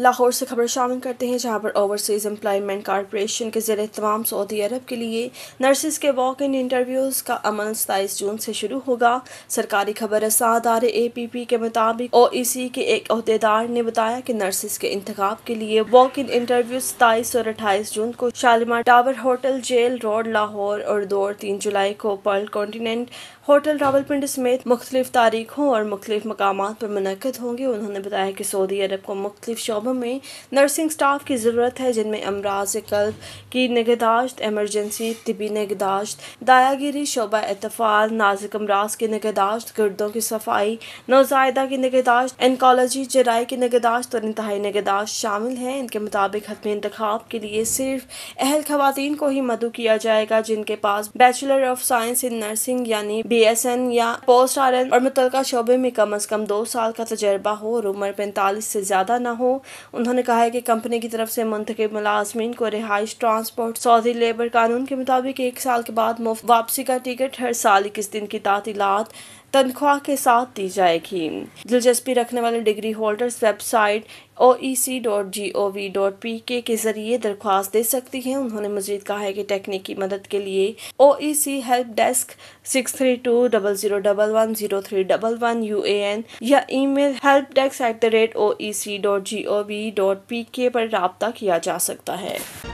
लाहौर से खबर शामिल करते हैं जहाँ पर ओवरसीज़ एम्प्लॉयमेंट कॉरपोरेशन के जरिए तमाम सऊदी अरब के लिए नर्सिस के वॉक इन इंटरव्यूज़ का अमल सताईस जून से शुरू होगा सरकारी खबर असादार ए पी पी के मुताबिक ओ ई सी के एक अहदेदार ने बताया कि नर्सिस के इंतब के लिए वॉक इन इंटरव्यू सताईस और अट्ठाईस जून को Shalimar tower hotel jail road Lahore और दो तीन जुलाई को पर्ल कॉन्टीनेंट होटल रावलपिंड समेत मुख्तलिफ तारीखों और मुख्तलिफ मकाम पर मनकद होंगे उन्होंने बताया कि सऊदी अरब को मुख्तलिफ शोबों में नर्सिंग स्टाफ की ज़रूरत है जिनमें अमराज कल्ब की नगहदाश्त एमरजेंसी तबी नगहदाश्त दायागिरी शोबा इतफ़ाल नाजिक अमराज की नगहदाश्त गर्दों की सफाई नौजायदा की नगहदाश्त एनकोलॉजी जराए की नगहदाश्त और इंतहाई नगहदाश्त शामिल हैं इनके मुताबिक हतमी इंतखब के लिए सिर्फ अहल खुतिन को ही मदु किया जाएगा जिनके पास bachelor of science in nursing यानी बी एस एन या पोस्ट आर एन और मुतल शोबे में कम अज़ कम दो साल का तजर्बा हो और उम्र पैंतालीस से ज़्यादा ना हो उन्होंने कहा है कि कंपनी की तरफ से मंतखब मुलाजमीन को रिहाइश ट्रांसपोर्ट सऊदी लेबर कानून के मुताबिक एक साल के बाद मुफ्त वापसी का टिकट हर साल इक्कीस दिन की तातीलत तनख्वाह के साथ दी जाएगी दिलचस्पी रखने वाले degree holders website O E C dot G O V dot P K के जरिए दरख्वास्त दे सकती हैं उन्होंने मजीद कहा है कि टेक्निकी मदद के लिए O E C help desk six three two double zero double one zero three double one U A N या email help desk at the rate O E C dot G O dot P K पर रबता किया जा सकता है